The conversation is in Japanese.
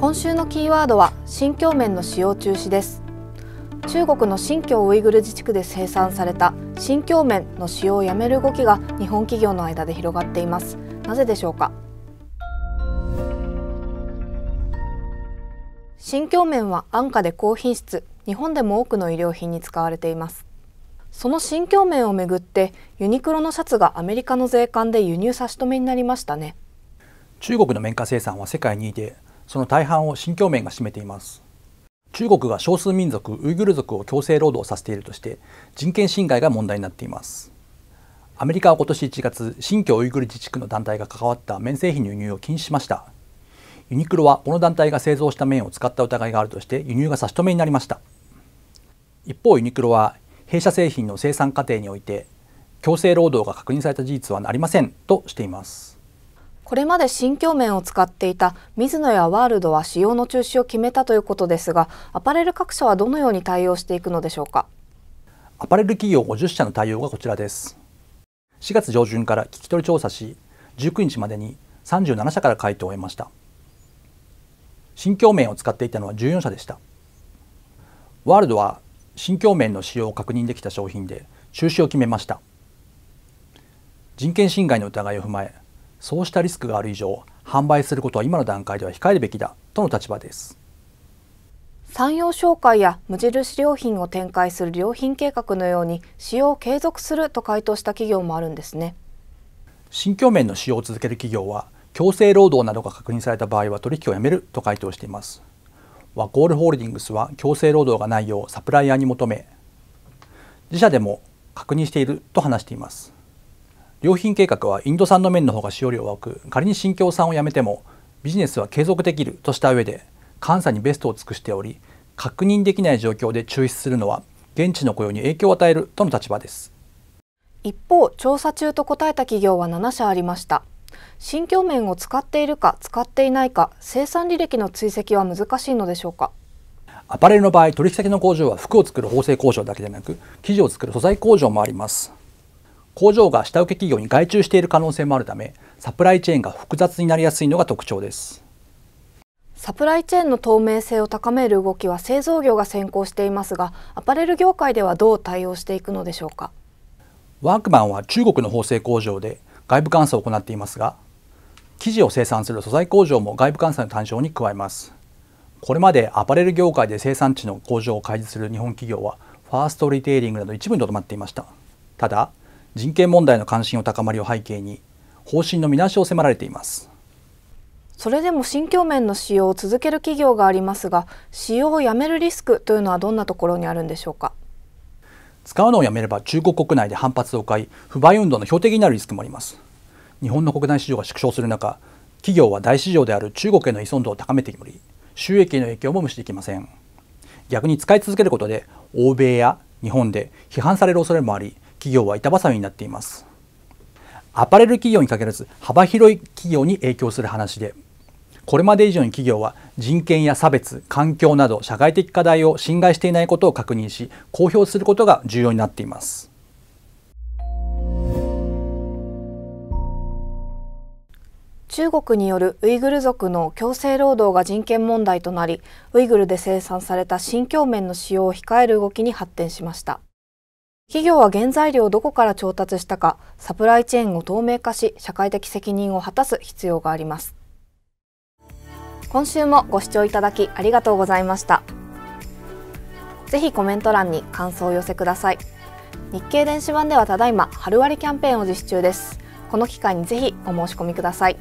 今週のキーワードは新疆棉の使用中止です中国の新疆ウイグル自治区で生産された新疆棉の使用をやめる動きが日本企業の間で広がっていますなぜでしょうか新疆棉は安価で高品質日本でも多くの衣料品に使われていますその新疆棉をめぐってユニクロのシャツがアメリカの税関で輸入差し止めになりましたね中国の綿花生産は世界2位でその大半を新疆面が占めています中国が少数民族ウイグル族を強制労働させているとして人権侵害が問題になっていますアメリカは今年1月新疆ウイグル自治区の団体が関わった綿製品の輸入を禁止しましたユニクロはこの団体が製造した綿を使った疑いがあるとして輸入が差し止めになりました一方ユニクロは弊社製品の生産過程において強制労働が確認された事実はありませんとしていますこれまで新境面を使っていた水野やワールドは使用の中止を決めたということですがアパレル各社はどのように対応していくのでしょうかアパレル企業50社の対応がこちらです4月上旬から聞き取り調査し19日までに37社から回答を得ました新境面を使っていたのは14社でしたワールドは新境面の使用を確認できた商品で中止を決めました人権侵害の疑いを踏まえそうしたリスクがある以上販売することは今の段階では控えるべきだとの立場です産業紹介や無印良品を展開する良品計画のように使用を継続すると回答した企業もあるんですね新境面の使用を続ける企業は強制労働などが確認された場合は取引をやめると回答していますワコールホールディングスは強制労働がないようサプライヤーに求め自社でも確認していると話しています良品計画はインド産の面の方が使用量は多く仮に新京産をやめてもビジネスは継続できるとした上で監査にベストを尽くしており確認できない状況で中止するのは現地の雇用に影響を与えるとの立場です一方調査中と答えた企業は7社ありました新京面を使っているか使っていないか生産履歴の追跡は難しいのでしょうかアパレルの場合取引先の工場は服を作る縫製工場だけでなく生地を作る素材工場もあります工場が下請け企業に外注している可能性もあるためサプライチェーンが複雑になりやすいのが特徴ですサプライチェーンの透明性を高める動きは製造業が先行していますがアパレル業界ではどう対応していくのでしょうかワークマンは中国の縫製工場で外部監査を行っていますが生地を生産する素材工場も外部監査の対象に加えますこれまでアパレル業界で生産地の工場を開示する日本企業はファーストリテイリングなど一部にとどまっていましたただ人権問題の関心を高まりを背景に方針の見直しを迫られていますそれでも新境面の使用を続ける企業がありますが使用をやめるリスクというのはどんなところにあるんでしょうか使うのをやめれば中国国内で反発を買い不買運動の標的になるリスクもあります日本の国内市場が縮小する中企業は大市場である中国への依存度を高めており収益への影響も無視できません逆に使い続けることで欧米や日本で批判される恐れもあり企業は板挟みになっていますアパレル企業に限らず幅広い企業に影響する話でこれまで以上に企業は人権や差別環境など社会的課題を侵害していないことを確認し公表することが重要になっています中国によるウイグル族の強制労働が人権問題となりウイグルで生産された新疆綿の使用を控える動きに発展しました企業は原材料をどこから調達したか、サプライチェーンを透明化し、社会的責任を果たす必要があります。今週もご視聴いただきありがとうございました。ぜひコメント欄に感想を寄せください。日経電子版ではただいま春割キャンペーンを実施中です。この機会にぜひお申し込みください。